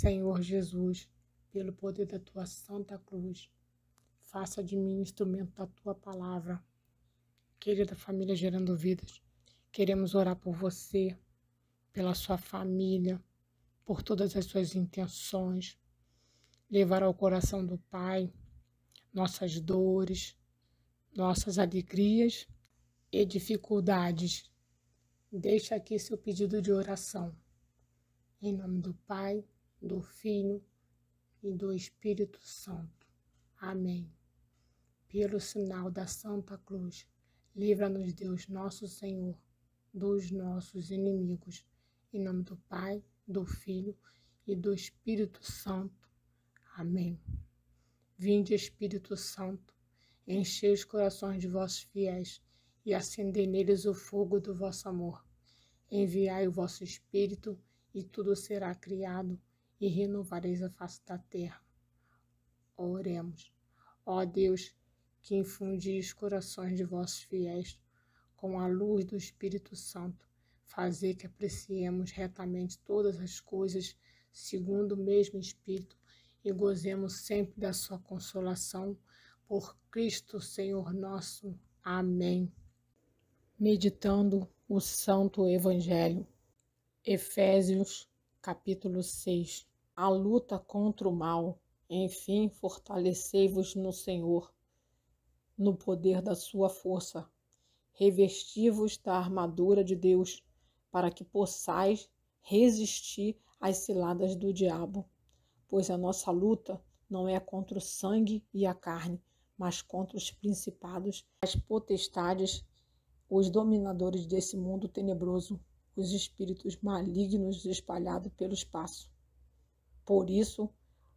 Senhor Jesus, pelo poder da tua santa cruz, faça de mim instrumento da tua palavra. Querida família Gerando Vidas, queremos orar por você, pela sua família, por todas as suas intenções, levar ao coração do Pai nossas dores, nossas alegrias e dificuldades. Deixa aqui seu pedido de oração. Em nome do Pai do Filho e do Espírito Santo. Amém. Pelo sinal da Santa Cruz, livra-nos Deus nosso Senhor dos nossos inimigos. Em nome do Pai, do Filho e do Espírito Santo. Amém. Vinde, Espírito Santo, enchei os corações de vossos fiéis e acendei neles o fogo do vosso amor. Enviai o vosso Espírito e tudo será criado e renovareis a face da terra. Oremos. Ó Deus, que infundi os corações de vossos fiéis com a luz do Espírito Santo, fazer que apreciemos retamente todas as coisas segundo o mesmo Espírito e gozemos sempre da sua consolação. Por Cristo Senhor nosso. Amém. Meditando o Santo Evangelho. Efésios, capítulo 6 a luta contra o mal. Enfim, fortalecei-vos no Senhor, no poder da sua força. Revesti-vos da armadura de Deus, para que possais resistir às ciladas do diabo. Pois a nossa luta não é contra o sangue e a carne, mas contra os principados, as potestades, os dominadores desse mundo tenebroso, os espíritos malignos espalhados pelo espaço. Por isso,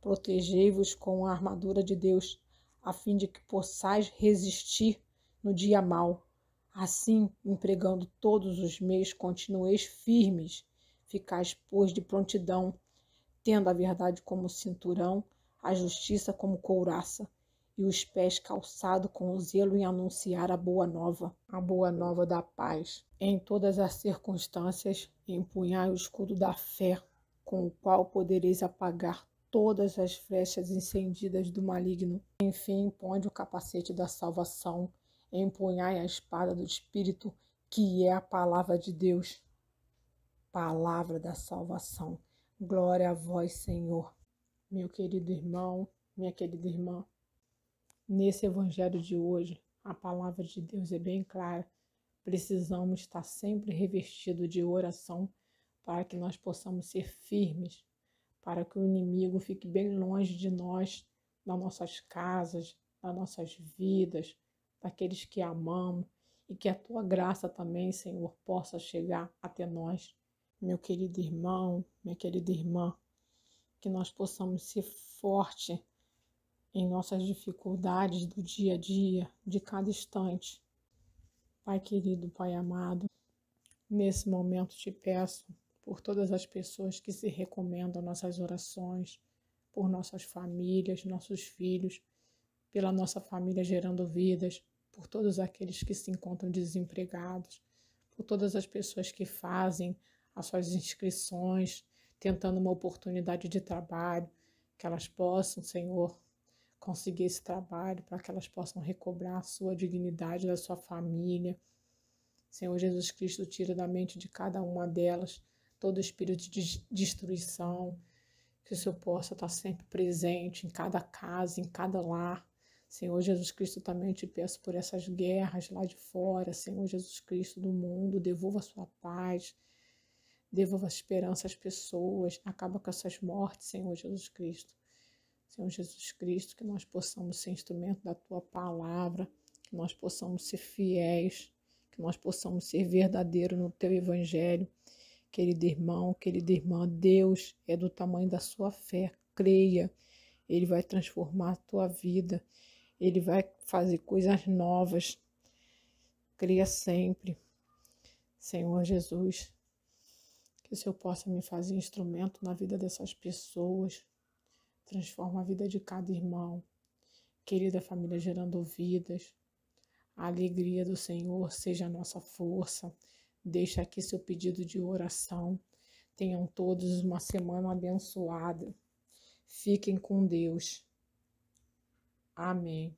protegei-vos com a armadura de Deus, a fim de que possais resistir no dia mau. Assim, empregando todos os meios, continueis firmes, ficais, pois, de prontidão, tendo a verdade como cinturão, a justiça como couraça, e os pés calçados com o zelo em anunciar a boa nova, a boa nova da paz. Em todas as circunstâncias, empunhai o escudo da fé com o qual podereis apagar todas as flechas incendidas do maligno. Enfim, ponde o capacete da salvação, empunhai a espada do Espírito, que é a palavra de Deus. Palavra da salvação. Glória a vós, Senhor. Meu querido irmão, minha querida irmã, nesse evangelho de hoje, a palavra de Deus é bem clara. Precisamos estar sempre revestido de oração para que nós possamos ser firmes, para que o inimigo fique bem longe de nós, das nossas casas, das nossas vidas, daqueles que amamos, e que a tua graça também, Senhor, possa chegar até nós. Meu querido irmão, minha querida irmã, que nós possamos ser fortes em nossas dificuldades do dia a dia, de cada instante. Pai querido, Pai amado, nesse momento te peço por todas as pessoas que se recomendam nossas orações, por nossas famílias, nossos filhos, pela nossa família gerando vidas, por todos aqueles que se encontram desempregados, por todas as pessoas que fazem as suas inscrições, tentando uma oportunidade de trabalho, que elas possam, Senhor, conseguir esse trabalho, para que elas possam recobrar a sua dignidade da sua família. Senhor Jesus Cristo, tira da mente de cada uma delas todo espírito de destruição, que o Senhor possa estar sempre presente em cada casa, em cada lar. Senhor Jesus Cristo, também te peço por essas guerras lá de fora, Senhor Jesus Cristo do mundo, devolva a sua paz, devolva a esperança às pessoas, acaba com essas mortes, Senhor Jesus Cristo. Senhor Jesus Cristo, que nós possamos ser instrumento da tua palavra, que nós possamos ser fiéis, que nós possamos ser verdadeiros no teu evangelho Querido irmão, querida irmã, Deus é do tamanho da sua fé. Creia, Ele vai transformar a tua vida. Ele vai fazer coisas novas. Cria sempre. Senhor Jesus, que o Senhor possa me fazer instrumento na vida dessas pessoas. Transforma a vida de cada irmão. Querida família gerando vidas. A alegria do Senhor seja a nossa força. Deixa aqui seu pedido de oração. Tenham todos uma semana abençoada. Fiquem com Deus. Amém.